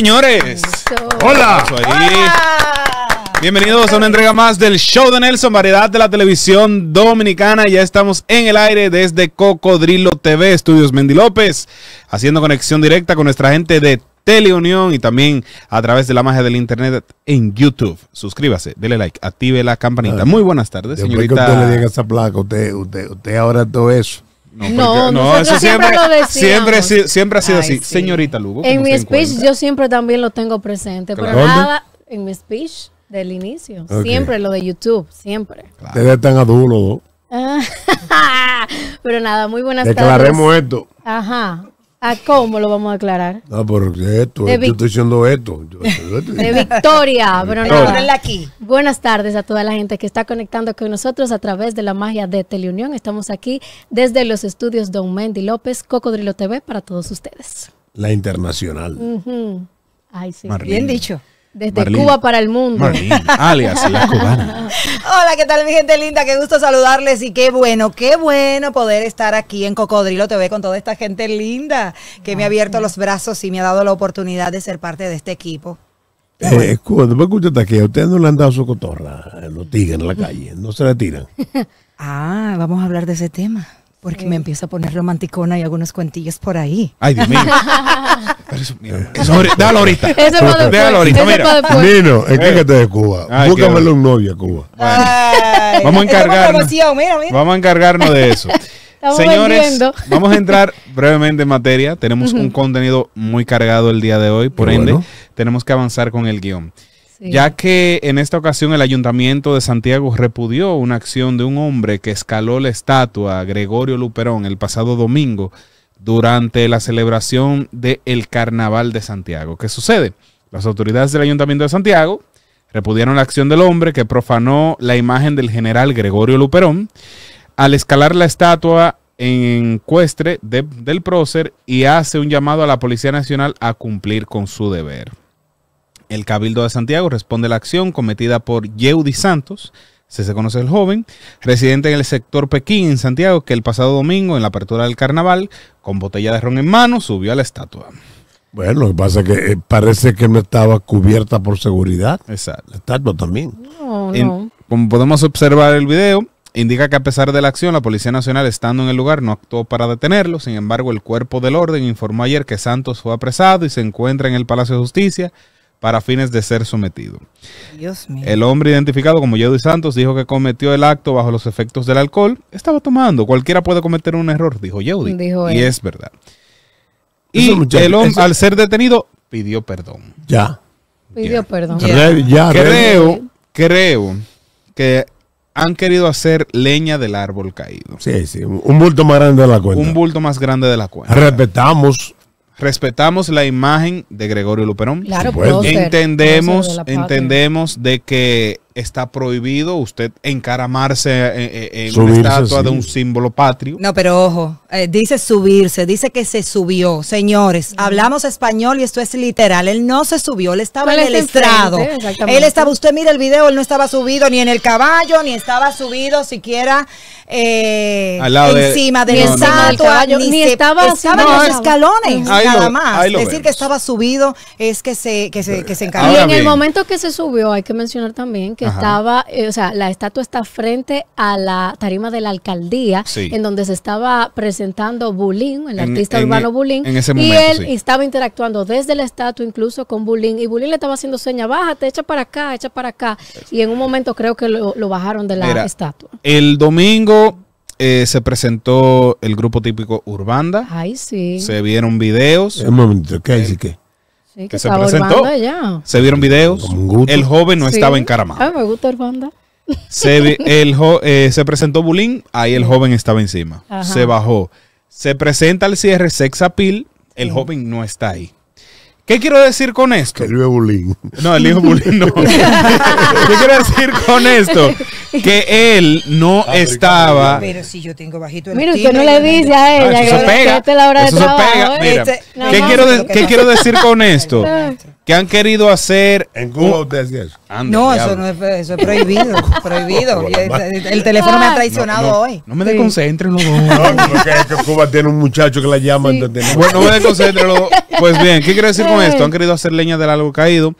Señores, hola. Bienvenidos a una entrega más del show de Nelson, variedad de la televisión dominicana. Ya estamos en el aire desde Cocodrilo TV, Estudios Mendy López, haciendo conexión directa con nuestra gente de Teleunión y también a través de la magia del internet en YouTube. Suscríbase, dele like, active la campanita. Muy buenas tardes, señorita. Yo que le esa placa, usted, usted, usted ahora todo eso. No, no, eso siempre, siempre, Siempre, ha sido así. Señorita Lugo. En mi speech yo siempre también lo tengo presente, pero nada en mi speech del inicio. Siempre lo de YouTube, siempre. Ustedes están ah, pero nada, muy buenas tardes. Declaremos esto. Ajá. ¿A cómo lo vamos a aclarar? Ah, por esto, yo estoy diciendo esto. de Victoria, pero no. aquí. Buenas tardes a toda la gente que está conectando con nosotros a través de la magia de Teleunión. Estamos aquí desde los estudios Don Mendy López, Cocodrilo TV para todos ustedes. La internacional. Ay, Bien dicho. Desde Cuba para el mundo. alias la cubana. Hola, ¿qué tal mi gente linda? Qué gusto saludarles y qué bueno, qué bueno poder estar aquí en Cocodrilo TV con toda esta gente linda que me ha abierto los brazos y me ha dado la oportunidad de ser parte de este equipo. Eh, cuando me a ustedes no le han dado su cotorra, no tigres en la calle, no se la tiran. ah, vamos a hablar de ese tema porque me empiezo a poner romanticona y algunas cuentillas por ahí. Ay, Dios mío. eso, mira, eh. eso, déjalo ahorita. Eso déjalo ahorita, mira. Nino, encárgate eh. de Cuba. Ay, Búscamele un novio a Cuba. Vamos a encargarnos. Mira, mira. Vamos a encargarnos de eso. Señores, vamos a entrar brevemente en materia. Tenemos un contenido muy cargado el día de hoy, por ende, tenemos que avanzar con el guión. Ya que en esta ocasión el ayuntamiento de Santiago repudió una acción de un hombre que escaló la estatua Gregorio Luperón el pasado domingo durante la celebración del Carnaval de Santiago. ¿Qué sucede? Las autoridades del ayuntamiento de Santiago repudiaron la acción del hombre que profanó la imagen del general Gregorio Luperón al escalar la estatua en Cuestre del prócer y hace un llamado a la Policía Nacional a cumplir con su deber. El Cabildo de Santiago responde a la acción cometida por Yeudi Santos, si se conoce el joven, residente en el sector Pekín, en Santiago, que el pasado domingo, en la apertura del carnaval, con botella de ron en mano, subió a la estatua. Bueno, lo que pasa es que eh, parece que no estaba cubierta por seguridad. Exacto. La estatua también. como podemos observar el video, indica que a pesar de la acción, la Policía Nacional, estando en el lugar, no actuó para detenerlo. Sin embargo, el cuerpo del orden informó ayer que Santos fue apresado y se encuentra en el Palacio de Justicia para fines de ser sometido. El hombre identificado como Jody Santos dijo que cometió el acto bajo los efectos del alcohol. Estaba tomando. Cualquiera puede cometer un error, dijo Jody. y es verdad. Y el hombre, al ser detenido, pidió perdón. Ya. Pidió perdón. creo, creo que han querido hacer leña del árbol caído. Sí, sí. Un bulto más grande de la cuenta. Un bulto más grande de la cuenta. Respetamos respetamos la imagen de Gregorio Luperón. entendemos, entendemos de que está prohibido usted encaramarse eh, eh, en, una estatua de un símbolo patrio. No, pero ojo, eh, dice subirse, dice que se subió. Señores, hablamos español y esto es literal. Él no se subió, él estaba en el estrado. Él estaba, usted mire el video, él no estaba subido ni en el caballo, ni estaba subido siquiera eh, encima de, la estatua, ni, estaba, estaba en los escalones, nada más. Decir que estaba subido es que se, que se, que Y en el momento que se subió, hay que mencionar también que que estaba, eh, o sea, la estatua está frente a la tarima de la alcaldía, en donde se estaba presentando Bulín, el artista urbano e Bulín. y él estaba interactuando desde la estatua incluso con Bulín. Y Bulín le estaba haciendo señas, bájate, echa para acá, echa para acá. Y en un momento creo que lo, bajaron de la estatua. El domingo eh, se presentó el grupo típico Urbanda. Ay, sí. Se vieron videos. Un momento, ¿qué dice qué? se presentó. Se vieron videos. El joven no estaba en cara ah, me Se, el eh, presentó Bulín, ahí el joven estaba encima. Se bajó. Se presenta el cierre Sexapil, el joven no está ahí. ¿Qué quiero decir con esto? El hijo Bulín. No, el hijo Bulín no. ¿Qué quiero decir con esto? que él no estaba. Pero si yo tengo bajito el Mira, usted no le dice a ah, ella Se pega, la de Pega. Mira, este, ¿qué, quiero, decir con esto? que han querido hacer. En Cuba ustedes eso. no, eso, no es, eso es prohibido. prohibido. el teléfono me ha traicionado hoy. No me desconcentren los dos. No, porque es que Cuba tiene un muchacho que la llama. Bueno, no me desconcentren los Pues bien, ¿qué quiero decir con esto? Han querido hacer leña del algo caído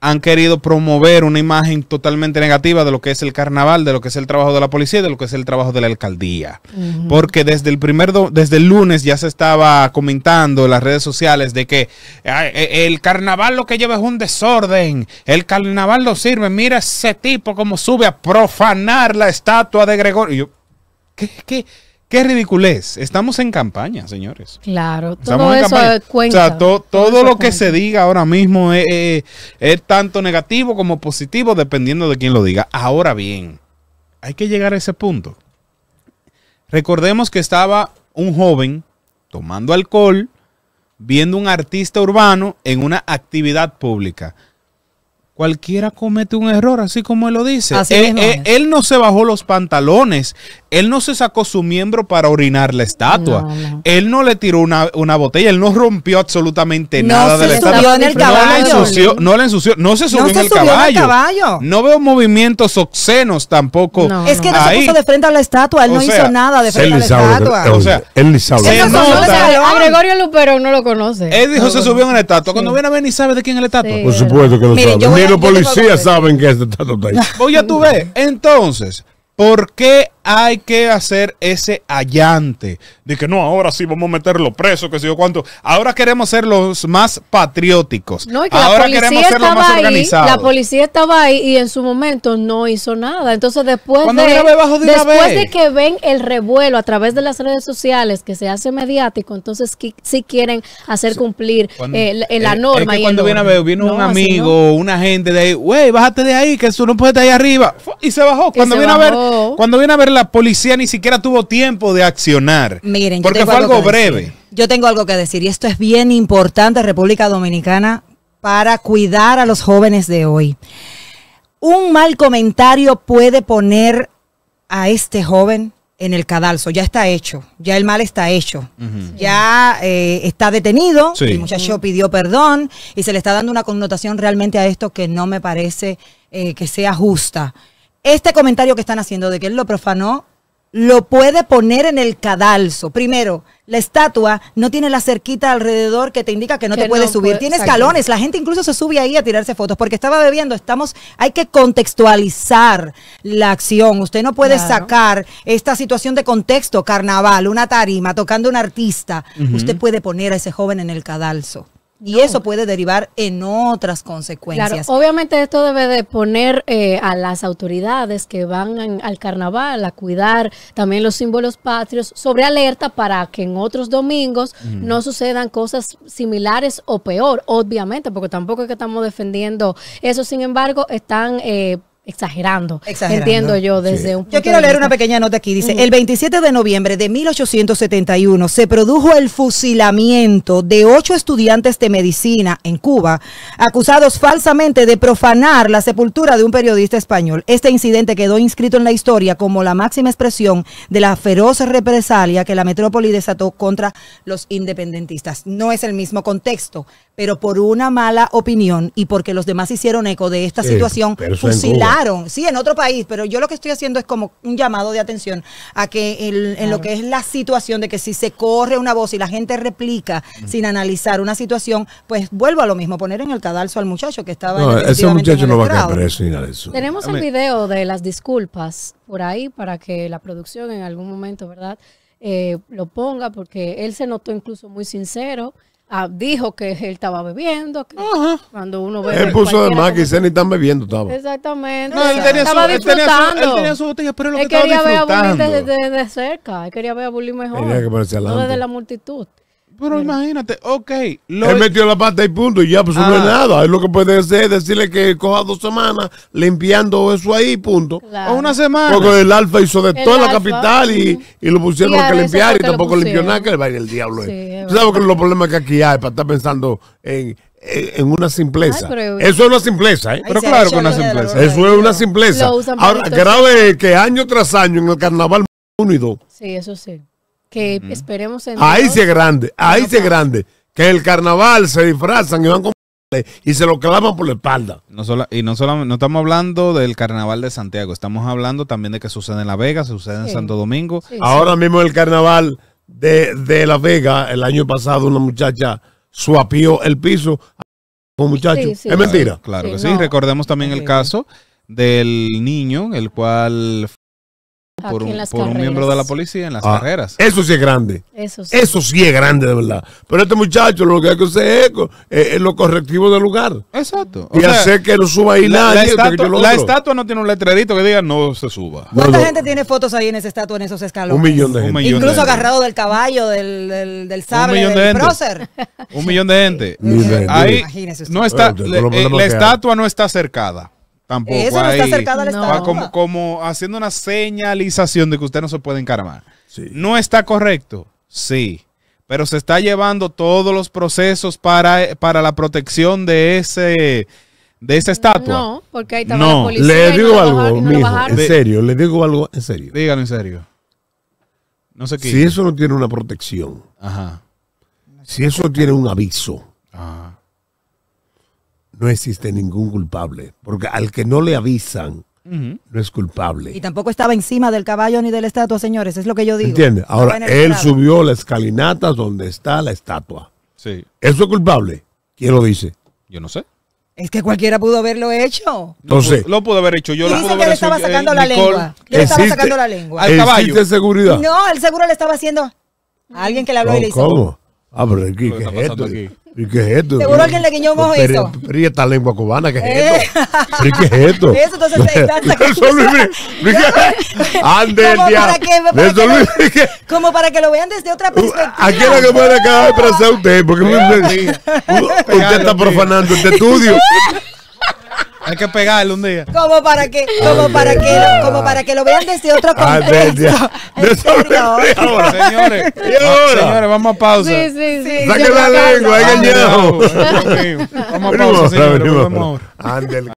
han querido promover una imagen totalmente negativa de lo que es el carnaval, de lo que es el trabajo de la policía, de lo que es el trabajo de la alcaldía. Porque desde el primer desde el lunes ya se estaba comentando en las redes sociales de que e, el carnaval lo que lleva es un desorden, el carnaval no sirve, mira ese tipo como sube a profanar la estatua de Gregorio. ¿Qué? ¿Qué? Qué ridiculez. Estamos en campaña, señores. Claro, todo eso cuenta. O sea, todo, lo que se diga ahora mismo es, es, tanto negativo como positivo, dependiendo de quién lo diga. Ahora bien, hay que llegar a ese punto. Recordemos que estaba un joven tomando alcohol, viendo un artista urbano en una actividad pública. Cualquiera comete un error, así como él lo dice. Eh, él, no se bajó los pantalones, él no se sacó su miembro para orinar la estatua, él no le tiró una, una, botella, él no rompió absolutamente nada de la estatua. El caballo, ensució, no la ensució, no se subió, en, el caballo. No veo movimientos obscenos tampoco. Es que no se puso de frente a la estatua, él no hizo nada de frente a la estatua. Eh, o sea, él eh, se A Gregorio Luperón no lo conoce. Él dijo se subió en la estatua. Cuando viene a ver ni sabe de quién es la estatua. Por supuesto que lo sabe los policías saben que es está ahí. Oye, tú ves. Entonces, ¿Por qué hay que hacer ese allante? De que no, ahora sí vamos a meterlo preso, que sé yo cuánto. Ahora queremos ser los más patrióticos. No, que ahora queremos ser los más organizados. La policía estaba ahí y en su momento no hizo nada. Entonces, después, de, que ven el revuelo a través de las redes sociales que se hace mediático, entonces sí, quieren hacer cumplir eh, la, norma. cuando viene a ver, viene un amigo, una gente de ahí, güey, bájate de ahí, que eso no puedes estar ahí arriba. Y se bajó. Cuando viene a ver. Cuando viene a ver la policía ni siquiera tuvo tiempo de accionar. Miren, porque fue algo, breve. Yo tengo algo que decir y esto es bien importante República Dominicana para cuidar a los jóvenes de hoy. Un mal comentario puede poner a este joven en el cadalso, ya está hecho, ya el mal está hecho, ya eh, está detenido, el muchacho pidió perdón y se le está dando una connotación realmente a esto que no me parece eh, que sea justa este comentario que están haciendo de que él lo profanó, lo puede poner en el cadalso. Primero, la estatua no tiene la cerquita alrededor que te indica que no te puedes subir. tiene escalones. La gente incluso se sube ahí a tirarse fotos porque estaba bebiendo. Estamos, hay que contextualizar la acción. Usted no puede sacar esta situación de contexto, carnaval, una tarima, tocando un artista. Usted puede poner a ese joven en el cadalso. Y eso puede derivar en otras consecuencias. Claro, obviamente esto debe de poner eh, a las autoridades que van al carnaval a cuidar también los símbolos patrios sobre alerta para que en otros domingos no sucedan cosas similares o peor, obviamente, porque tampoco es que estamos defendiendo eso. Sin embargo, están... Eh, exagerando, entiendo yo desde un Yo quiero leer una pequeña nota aquí, dice, el 27 de noviembre de 1871 se produjo el fusilamiento de ocho estudiantes de medicina en Cuba, acusados falsamente de profanar la sepultura de un periodista español. Este incidente quedó inscrito en la historia como la máxima expresión de la feroz represalia que la metrópoli desató contra los independentistas. No es el mismo contexto, pero por una mala opinión y porque los demás hicieron eco de esta eh, situación, fusilaron sí, en otro país, pero yo lo que estoy haciendo es como un llamado de atención a que en lo que es la situación de que si se corre una voz y la gente replica sin analizar una situación, pues vuelvo a lo mismo, poner en el cadalso al muchacho que estaba... No, ese muchacho no va a nada de eso. Tenemos el video de las disculpas por ahí para que la producción en algún momento, ¿verdad? Eh, lo ponga porque él se notó incluso muy sincero. Ah, dijo que él estaba bebiendo. Que cuando uno ve Él puso de más, dice ni están bebiendo, estaba. Exactamente. No, él tenía estaba su, disfrutando. Él tenía su, su botella, pero lo él que estaba disfrutando. ver a Bully desde, de, de cerca. Él quería ver a Bully mejor. Tenía que No desde la multitud. Pero imagínate, ok. Lo Él metió la pata y punto, y ya, pues no es ah. nada. Es lo que puede hacer decirle que coja dos semanas limpiando eso ahí, punto. O una semana. Porque el Alfa hizo de toda la capital y, lo pusieron a limpiar y tampoco limpió nada, que le ir el diablo. Eh. ¿Sabes que los problemas que aquí hay para estar pensando en, una simpleza. eso es una simpleza, ¿eh? pero claro que una simpleza. Eso es una simpleza. Ahora, grave que año tras año en el carnaval unido. Sí, eso sí que esperemos en Ahí sí grande, ahí se grande. Que el carnaval se disfrazan y van con y se lo clavan por la espalda. y no solamente no estamos hablando del carnaval de Santiago, estamos hablando también de que sucede en La Vega, sucede en Santo Domingo. Ahora mismo el carnaval de, La Vega, el año pasado una muchacha suapió el piso con muchachos. Es mentira. Claro, que sí. Recordemos también el caso del niño, el cual por, un, miembro de la policía en las ah, carreras. Eso sí es grande. Eso sí. eso sí. es grande, de verdad. Pero este muchacho lo que hay que hacer es, eh, lo correctivo del lugar. Exacto. y hacer que no suba ahí nadie. La estatua, no tiene un letrerito que diga no se suba. ¿Cuánta gente tiene fotos ahí en esa estatua, en esos escalones? Un millón de gente. Incluso agarrado del caballo, del, del, del sable, un del de prócer. un millón de gente. ahí no está, eh, la estatua no está cercada. Tampoco. Eso no está acercado estado como, haciendo una señalización de que usted no se puede encaramar. ¿No está correcto? Sí. Pero se está llevando todos los procesos para, para la protección de ese de esa estatua. No, porque ahí estaba no. la policía. Le digo algo, en serio, le digo algo en serio. Dígalo en serio. No sé qué. Si eso no tiene una protección, Ajá. si eso tiene un aviso, Ajá no existe ningún culpable, porque al que no le avisan, no es culpable. Y tampoco estaba encima del caballo ni de la estatua, señores, es lo que yo digo. ¿Entiende? Ahora, él subió la escalinata donde está la estatua. Sí. ¿Eso es culpable? ¿Quién lo dice? Yo no sé. Es que cualquiera pudo haberlo hecho. No sé. lo pudo haber hecho yo. Lo dice que le estaba eh, sacando la lengua. Le estaba sacando la lengua. Al caballo. seguridad? No, el seguro le estaba haciendo a alguien que le habló y le hizo. ¿Cómo? Ah, pero ¿qué, ¿Y qué es esto? Seguro alguien le guiñó un ojo eso. Pero, y esta lengua cubana, ¿qué es eh. esto? ¿Y qué es esto? Eso, entonces te encanta. Eso, ande el diablo. Como para que lo vean desde otra uh, perspectiva. Aquí la que puede acá de expresar usted, porque usted está profanando este estudio que pegarle un día. Como para que, como para que, como para que lo vean desde otro ah, contexto. señores. Ahora, señores, señores, vamos a pausa. Sí, la lengua, ahí Vamos a pausa, señores. Vamos